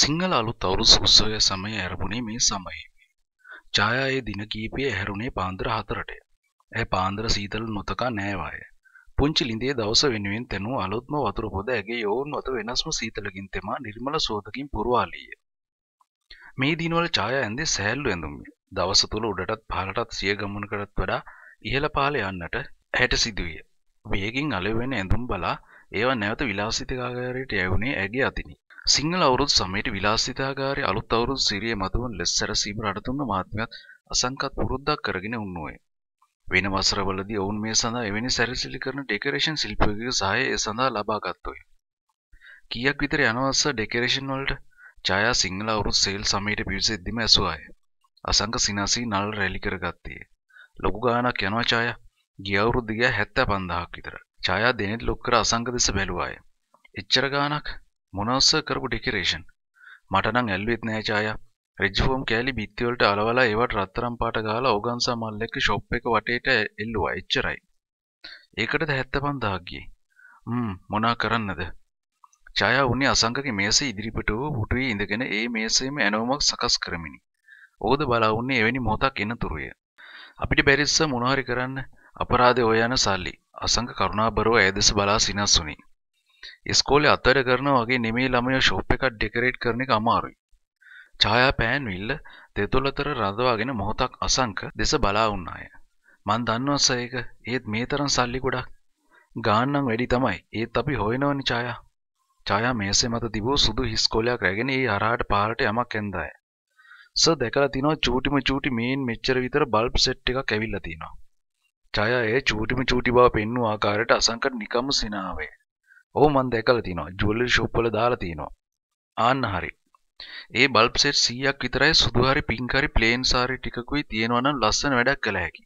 සිංහල අලුත් අවුරුදු උත්සවය සමය ඇරඹුණේ මේ සමයේ. ඡායායේ දින කීපය ඇහැරුණේ පාන්දර 4ට. ඇය පාන්දර සීතල නොතකා නෑවාය. පුංචි ලිඳේ දවස වෙනුවෙන් තැනූ අලුත්ම වතුර පොද ඇගේ යෝවුන් වත වෙනස්ම සීතලකින් තෙමා නිර්මල සෝදකින් පුරවාලීය. මේ දිනවල ඡායා ඇඳේ සෑල්ලු ඇඳුම්ය. දවස තුල උඩටත් පහළටත් සිය ගමනකටත් වඩා ඉහළ පහළ යන්නට ඇයට සිදුවිය. වේගින් අලෙවෙන ඇඳුම් බලා ඒවා නැවත විලාසිතාගාරයට යැවුණේ ඇගේ අතිනි. සිංහල අවුරුදු සමයට විලාසිතාගාරය අලුත් අවුරුදු සිරිය මතුවන් ලෙස් සැරසීම රටතුන්න මාත්මයත් අසංකත් පුරුද්දක් කරගෙන උන්නුවේ. වෙන වසරවලදී ඔවුන් මේ සඳහා එවැනි සැරසිලි කරන ඩෙකරේෂන් ශිල්පියකගේ සහාය ඒ සඳහා ලබාගත්තොයි. කීයක් විතර යනවස්ස ඩෙකරේෂන් වලට ඡායා සිංහල අවුරුදු සේල් සමයට පිවිසෙද්දිම ඇසුවාය. අසංක සිනාසී නල් රැලි කරගත්තේ. ලොකු ගානක් යනවා ඡායා. ගිය අවුරුද්ද ගියා 75000ක් විතර. ඡායා දෙනෙත් ලොක් කර අසංක දෙස බැලුවාය. එච්චර ගානක් මොනස්ස කරපු ඩෙකරේෂන් මටනම් ඇල්ලුවෙත් නෑ ඡායා රෙජ්ෆෝම් කෑලි බිත්තිවලට අලවලා ඒවට රත්තරම් පාට ගහලා ඕගන්සා මල්ලෙක්ක ෂොප් එක වටේට එල්ලුවා එච්චරයි. ඒකටද 75000ක් ගියේ. හ්ම් මොනා කරන්නද? ඡායා උනේ අසංගගේ මේසේ ඉදිරිපිට වූ පුටුවේ ඉඳගෙන ඒ මේසෙම ඇනෝමක් සකස් කරමිනි. ඕද බලා උන්නේ එවැනි මොහොතක් එන තුරුය. අපිට බැරිස්ස මොනවාරි කරන්න අපරාධය ඔය යන සල්ලි. අසංග කරුණාබරව ඇය දෙස බලා සිනස් වුණි. ඉස්කෝලෙ අතට කරනවා වගේ නෙමේ ළමය ශොප් එකක් ඩෙකරේට් කරන එක අමාරුයි. ඡායා පෑන්විල්ල දෙදොලතර රඳවාගෙන මොහොතක් අසංක දෙස බලා වුණාය. මං දන්නවා සර් ඒක. ඒත් මේ තරම් සල්ලි ගොඩක් ගාන්නම් වැඩි තමයි. ඒත් අපි හොයනවනේ ඡායා. ඡායා මේසෙ මත තිබූ සුදු හිස් කොලයක් රැගෙන ඒ හරහාට පාරට යමක් ඇන්දාය. සර් දැකලා තිනවා චූටිම චූටි මේන් මෙච්චර විතර බල්බ් සෙට් එකක් ඇවිල්ලා තිනවා. ඡායා ඒ චූටිම චූටි බව පෙන්වූ ආකාරයට අසංකට නිකම්ම සිනාවේ. ඔහු මන් දැකලා තියෙනවා ජුවල්ලරි ෂොප් වල දාලා තියෙනවා ආන්න හරි ඒ බල්බ් සෙට් 100ක් විතරයි සුදු හරි පින්ක් හරි ප්ලේන් සාරි ටිකකුයි තියෙනවා නම් ලස්සන වැඩක් කළ හැකි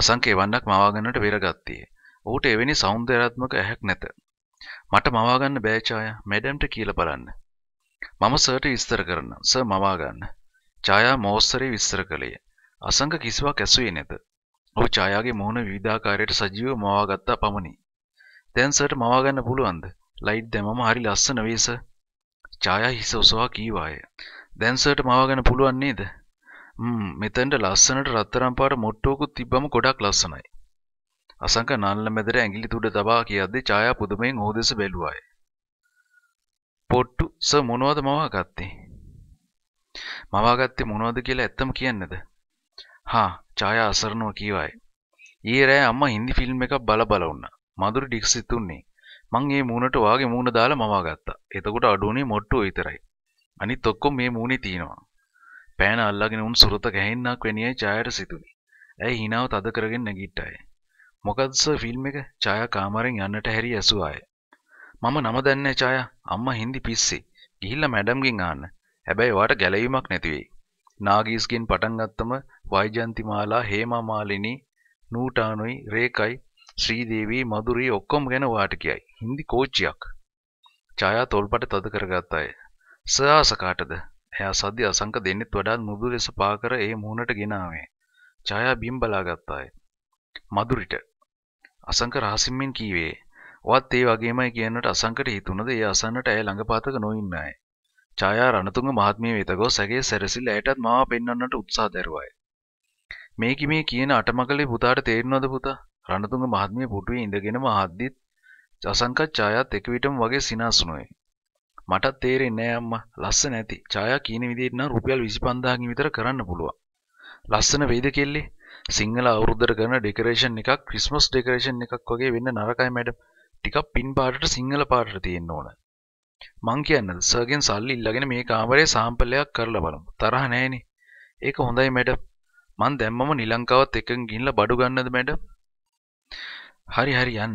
අසංක එවන්නක් මවා ගන්නට වෙරගත්තේ ඔහුට එවැනි සෞන්දර්යාත්මක ඇහැක් නැත මට මවා ගන්න බෑ ඡායා මැඩම්ට කියලා බලන්න මම සර්ට විස්තර කරන්න ස මවා ගන්න ඡායා මෝස්තරේ විස්තර කළේ අසංක කිසිවක් ඇසුවේ නැත ඔහු ඡායාගේ මුහුණ විවිධාකාරයට සජීව මවා ගත්තා පමණි දැන්සට මවාගන්න පුළුවන්ද ලයිට් දැමම හරි ලස්සන වේස ඡායා හිස ඔසවා කීවාය දැන්සට මවාගන්න පුළුවන් නේද ම් මෙතෙන්ට ලස්සනට රත්තරන් පාට මොට්ටෝකුත් තිබ්බම ගොඩක් ලස්සනයි අසංක නල්ල මැදට ඇඟිලි තුඩ තබා කියද්දී ඡායා පුදුමයෙන් ඕ දෙස බැලුවාය පොට්ටු ස මොනවද මවාගත්තේ මවාගත්තේ මොනවද කියලා ඇත්තම කියන්නද හා ඡායා අසරණව කීවාය ඊයේ රෑ අම්මා හින්දි ෆිල්ම් එකක් බල බල වුණා මදුරු ඩික්සි තුන්නේ මං ඒ මූණට වාගේ මූණ දාලා මවා ගත්තා. එතකොට අඩුවනේ මොට්ටුව විතරයි. අනිත් ඔක්කොම මේ මූණේ තියෙනවා. පෑන අල්ලගෙන උන් සුරත ගැහෙන්නක් වෙනියයි ඡායට සිතුනි. ඇයි hinaව තද කරගෙන නැගිට්ටාය. මොකද්ද සර් ෆිල්ම් එක ඡායා කාමරෙන් යන්නට හැරි ඇසුවාය. මම නම දන්නේ ඡායා. අම්මා හින්දි පිස්සි. ගිහිල්ලා මැඩම්ගෙන් අහන්න. හැබැයි වාට ගැලවීමක් නැති වෙයි. නාගීස්ගෙන් පටන් ගත්තම වෛජන්තිමාලා හේමාමාලිනී නූටානුයි රේකයි ශ්‍රීදේවී මధుරී ඔක්කොම ගැන ඔයාට කියයි. හින්දි කෝච්චියක්. ඡායා තොල්පට තද කරගත් අය. සාස කාටද? එයා සද්ද අසංක දෙන්නෙත් වඩාත් මුදු ලෙස පාකර ඒ මුහුණට ගෙනාවේ. ඡායා බිම් බලාගත් අය. මధుරිට අසංක රහසින්මින් කීවේ. "ඔවත් ඒ වගේමයි" කියනට අසංකට හිතුණද ඒ අසන්නට ඇය ළඟපාතක නොඉන්න අය. ඡායා රණතුංග මහත්මිය වෙත ගොස් ඇගේ සැරසිල්ල ඇයටත් මාව පෙන්වන්නට උත්සාහ දරුවාය. මේ කිමේ කියන අටමකලේ පුතාට තේරෙනවද පුතා? රණතුංග මහත්මිය පුටුවේ ඉඳගෙනම ආද්දිත් අසංකත් ඡායාත් එක විටම වගේ සිනාසුනොයි. මටත් තේරෙන්නේ නෑ අම්මා. ලස්සන ඇති. ඡායා කියන විදිහට නම් රුපියල් 25000කින් විතර කරන්න පුළුවන්. ලස්සන වෙයිද කෙල්ලේ? සිංහල අවුරුද්දට කරන ඩෙකරේෂන් එකක් ක්‍රිස්මස් ඩෙකරේෂන් එකක් වගේ වෙන්න නරකයි මැඩම්. ටිකක් පින් පාටට සිංහල පාටට තියෙන්න ඕන. මං කියන්නද සර්ගෙන් සල්ලි ඉල්ලගෙන මේ කාමරේ සාම්පලයක් කරලා බලමු. තරහ නෑනේ. ඒක හොඳයි මැඩම්. මං දැම්මම නිලංකාවත් එකකින් ගිහිල්ලා බඩු ගන්නද මැඩම්? හරි හරි යන්න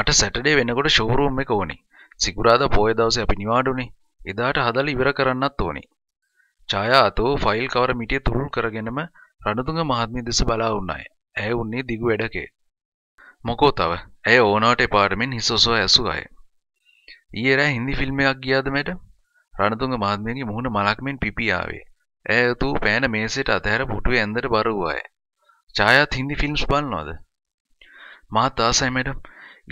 මට සැටඩේ වෙනකොට ශෝරූම් එක ඕනේ සිකුරාද පෝය දවස අපි නිවාඩුනේ එදාට හදල ඉවර කරන්නත් ඕනේ ඡායා අතෝ ෆයිල් කවර මිටිය තුරුල් කරගෙනම රණතුංග මහත්මිය දෙස බලා වුණාය ඇය උන්නේ දිගු වැඩකේ මොකෝ තව ඇය ඕනාට එපාර්ට්මෙන් හිසොසෝ ඇසු අය ඊයේ රෑ හින්දි ෆිල්ම් එකක් ගියාද මැඩම් රණතුංග මහත්මියගේ මුහුණ මලක් මෙන් පිපි ආවේ ඇය යතු පෑන මේසෙට අතහැර පුටුවේ ඇඳට බර වූ අය ඡායාත් හින්දි ෆිල්ම්ස් බලනවද මාත් ආසයි මැඩම්.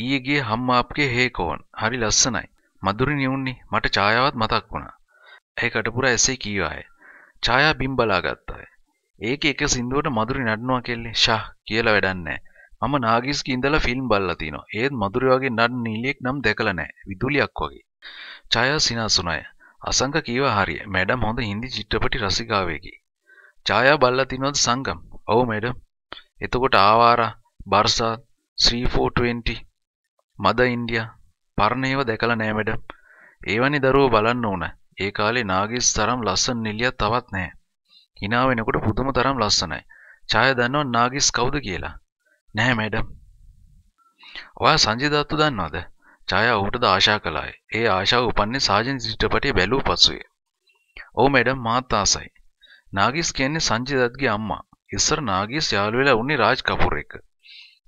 ඊයේ ගියේ හම්ම අප්ගේ හේ කෝන්. හරි ලස්සනයි. මధుරි නියුන්නේ. මට ඡායාවත් මතක් වුණා. ඇයි කටපුරා ඇසේ කීවාය. ඡායා බිම් බලාගත්තාය. ඒකේ එක සින්දුවට මధుරි නඩනවා කෙල්ලේ ෂහ් කියලා වැඩක් නැහැ. මම නාගිස්ගේ ඉඳලා ෆිල්ම් බලලා තිනවා. ඒත් මధుරි වගේ නඩන නීලියෙක් නම් දැකලා නැහැ. විදුලියක් වගේ. ඡායා සිනාසුණාය. අසංක කීවා හරිය. මැඩම් හොඳ හින්දි චිත්‍රපටි රසිකාවෙකි. ඡායා බලලා තිනවද සංගම්? ඔව් මැඩම්. එතකොට ආවාරා, බර්සාත්, ශ්‍රීෆෝටුවෙන්ටි මද ඉන්ඩිය පරණේව දැකල නෑමඩ ඒවනි දරුව බලන්න ඕන ඒ කාලේ නාගිස් තරම් ලස්සන් නිලිය තවත් නෑ හිනා වෙනකොට පුදුම තරම් ලස්සනයි ඡාය දන්නව නාගිස් කවුද කියලා නෑ මැඩම් ඔයා සංජිදත්තු දන්නවද ඡායා ඔහුටද ආශා කළාය ඒ ආශාව උපන්නේ සාජන් චිත්‍රපටය බැලූ පසුවේ ඔවු මැඩම් මාත් ආසයි නාගිස් කියන්නේ සංජිදත්ගේ අම්මා ඉස්සර නාගිස් යාළුවෙලා උන්නේ රාජ් කපුර එක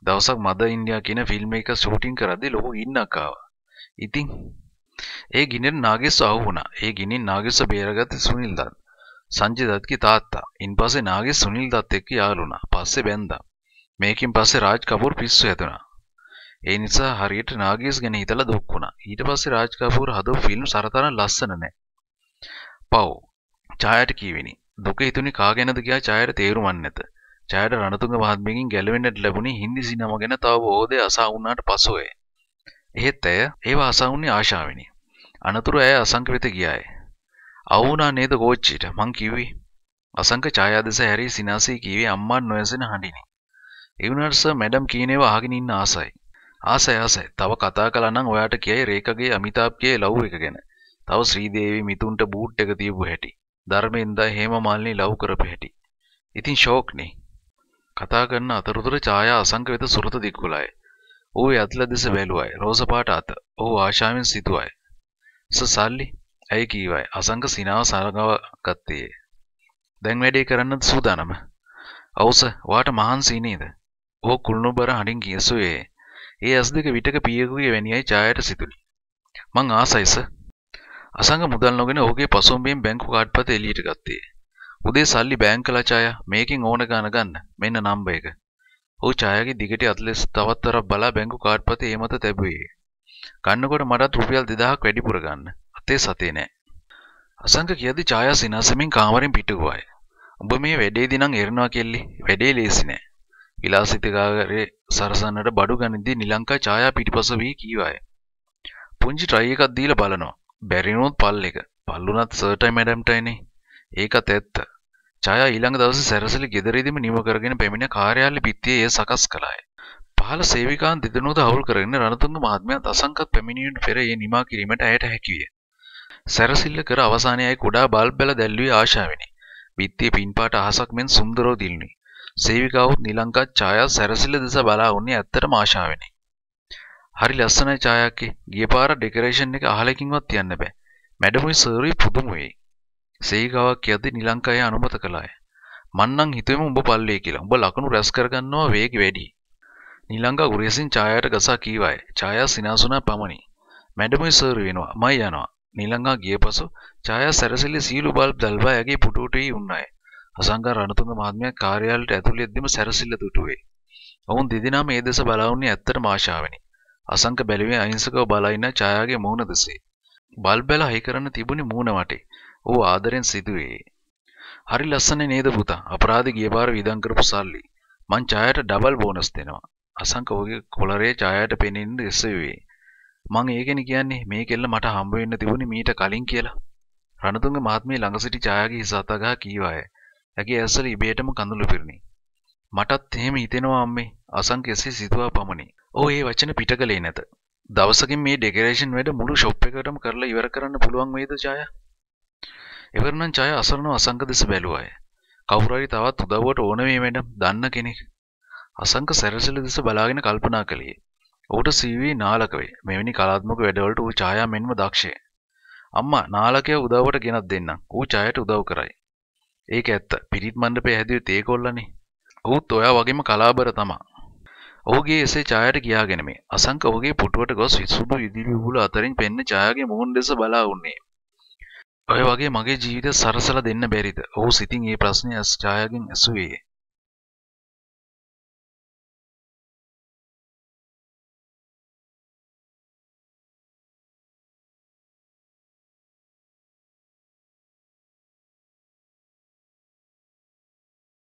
දවසක් මද ඉන්ඩියා කියන ෆිල්ම් එක සූටින් කරද්දි ලොකු ගින්නක් ආවා. ඉතින් ඒ ගින්නෙන් නාගේස් අහු වුණා. ඒ ගින්නින් නාගේස් බේරගත්තේ සුනිල් දත්. සංජය දත්ගේ තාත්තා. ඉන්පස්සේ නාගේස් සුනිල් දත් එක්ක යාළු වුණා. පස්සේ බැන්දා. මේකෙන් පස්සේ රාජ් කපූර් පිස්සු හැදුණා. ඒ නිසා හරියට නාගේස් ගැන හිතලා දුක් වුණා. ඊට පස්සේ රාජ් කපූර් හදපු ෆිල්ම් සරතරන් ලස්සන නෑ. පව්. ඡායට කීවෙනි. දුක හිතුනේ කාගෙනද කියලා ඡායට තේරුම් නැත. ජයට රණතුංග මහත්මියකින් ගැලවෙන්නට ලැබුණේ හින්දි සිනමා ගැන තව බොහෝදේ අසා වුණාට පසුවය. එහෙත් ඇය ඒවා අසා වුණේ ආශාවෙනි. අනතුරු ඇය අසංක වෙත ගියාය. අවුනා නේද කෝච්චියට මං කිව්වේ. අසංක ඡායාදෙස හැරී සිනාසී කීවේ අම්මා නොයසෙන හඬිනි. ඒ වුණාට සර් මැඩම් කියන ඒවා අහගෙන ඉන්න ආසයි. ආසයි ආසයි. තව කතා කළා නම් ඔයාට කියයි රේකගේ අමිතාප්ගේ ලව් එක ගැන. තව ශ්‍රීදේවි මිතුන්ට බූට් එක තියපු හැටි. ධර්මෙන්දා හේම මාලිනී ලව් කරපු හැටි. ඉතින් ෂෝක්නේ. කතා කරන අතරතුර ඡායා අසංක වෙත සුරත දික්කුලයි. ඌ ඇතුළ දෙස බැලුවයි. රෝස පාට අත. ඌ ආශාවෙන් සිතුවයි. සල්ලි ඇයි කීවයි. අසංක සිනාව සරගව ගත්තේ. දැන් වැඩේ කරන්න සූදානම. අවුස වාට මහන්සි නේද? ඔහු කුළුණුබර හඬින් කියසුවේ. ඒ ඇස් දෙක විටක පියෙකුගේ වැනියයි ඡායාට සිතුනි. මං ආසයිස. අසංග මුදල් නොගෙන ඔහුගේ පසුම්බියෙන් බැංකු කාඩ්පත එළියට ගත්තේ. උදේ සල්ලි බෑංක කළා ඡායා මේකෙන් ඕන ගාන ගන්න මෙන්න නම්බර් එක. ඔහු ඡායාගේ දිගටි අතලෙස් තවත් වරක් බලා බැංකු කාඩ් පතේ ඒ මත තැබුවේ. ගන්නකොට මටත් රුපියල් 2000ක් වැඩිපුර ගන්න. අතේ සතේ නෑ. අසංක කියද්දි ඡායා සිනාසෙමින් කාමරෙන් පිට වූවාය. ඔබ මේ වැඩේදී නම් එරනවා කෙල්ලි. වැඩේ ලේසි නෑ. විලාසිතකාරේ සරසන්නට බඩු ගනිද්දී නිලංකා ඡායා පිටිපස වී කීවාය. පුංචි ට්‍රයි එකක් දීලා බලනවා. බැරිනොත් පල් එක. පල්ලුණත් සර්ටයි මැඩම්ටයිනේ. ඒකත් ඇත්ත. ජයා ඊළඟ දවස සැරසලි ගෙදරේදීම නිම කරගෙන පැමිණ කාර්යාලය පිත්තියේ එය සකස් කළාය. පහළ සේවිකාන් දෙදෙනුවද හවුල් කරගෙන රණතුංග මහත්මයා දසංකත් පැමිණීමට පෙර ඒ නිමා කිරීමට ඇයට හැකිවිය. සැරසිල්ල කර අවසානයේයි කුඩා බල්බ් බැල දැල්වුවේ ආශාවෙනි. පිත්තියේ පින්පාට අහසක් මෙන් සුන්දරව දිලිනුයි. සේවිකාවුත් නිලංකත් ඡායා සැරසිල්ල දෙස බලා උන්නේ ඇත්තටම ආශාවෙනි. හරි ලස්සනයි ඡායාක්කේ. ගිය පාර ඩෙකරේෂන් එක අහලකින්වත් තියන්න බෑ. මැඩමුයි සර්වි පුදුම වෙයි. සේගාවක් යද්දි නිලංකාය අනුමත කළාය. මන්නම් හිතුවෙම උඹ පල්ලේ කියලා. උඹ ලකුණු රැස් කරගන්නවා වේගෙ වැඩි. නිලංකා උරේසින් ඡායාට ගසා කීවාය. ඡායා සිනාසුනා පමණි. මැඩමයි සර් වෙනවා. මයි යනවා. නිලංකා ගිය පසු ඡායා සැරසිලි සීළු බල්බ් දැල්වා යගේ පුටුවට වී උන්නාය. අසංකා රණතුංග මහත්මයා කාර්යාලයට ඇතුළෙද්දිම සැරසිල්ල දුටුවේ. ඔවුන් දෙදෙනාම ඒ දෙස බලාවන්නේ ඇත්තටම ආශාවෙනි. අසංක බැලුවේ අහිංසකව බලා ඉන්න ඡායාගේ මූණ දෙසේ. බල්බැල හයි කරන්න තිබුණේ මූණ වටේ. ඌ ආදරෙන් සිදුවේ. හරි ලස්සනේ නේද පුතා? අපරාධ ගිය පාර විදන් කරපු සල්ලි. මං ඡායට ඩබල් බෝනස් දෙනවා. අසංක ඔහුගේ කොලරේ ඡායට පෙනෙන්නේ එසෙවේ. මං ඒකනේ කියන්නේ මේ කෙල්ල මට හම්බ වෙන්න තිබුණේ මීට කලින් කියලා. රණතුංග මහත්මිය ළඟ සිටි ඡායාගේ හිස අතගා කීවාය. ඇගේ ඇස්වල ඉබේටම කඳුළු පිරිණි. මටත් එහෙම හිතෙනවා අම්මේ. අසංක එසේ සිතුවා පමණි. ඔහු ඒ වචන පිටකලේ නැත. දවසකින් මේ ඩෙකරේෂන් වැඩ මුළු ෂොප් එකටම කරලා ඉවර කරන්න පුළුවන් වේද ඡායා? එවරනම් ජය අසරණව අසංක දෙස බැලුවාය. කවුරු හරි තවත් උදව්වට ඕන මේ මැඩම් දන්න කෙනෙක්. අසංක සැරසිලි දෙස බලාගෙන කල්පනා කළේ. ඔහුට CV නාලක වේ. මෙවැනි කලාත්මක වැඩවලට ඌ ඡායා මෙන්ම දක්ෂය. අම්මා නාලකයා උදව්වට ගෙනත් දෙන්නම්. ඌ ඡායට උදව් කරයි. ඒක ඇත්ත. පිරිත් මණ්ඩපය හැදුවේ තේකොල්ලනේ. ඌත් ඔයා වගේම කලාබර තමා. ඔහුගේ එසේ ඡායට ගියාගෙන මේ අසංක ඔහුගේ පුටුවට ගොස් සුදු ඉදිරි උගුල අතරින් පෙන්න ඡායාගේ මුහුණ දෙස බලා උන්නේ. ඔය වගේ මගේ ජීවිතය සරසලා දෙන්න බැරිද? ඔහු සිතින් ඒ ප්‍රශ්නය ඇස් ඡායාගෙන් ඇසුවේය.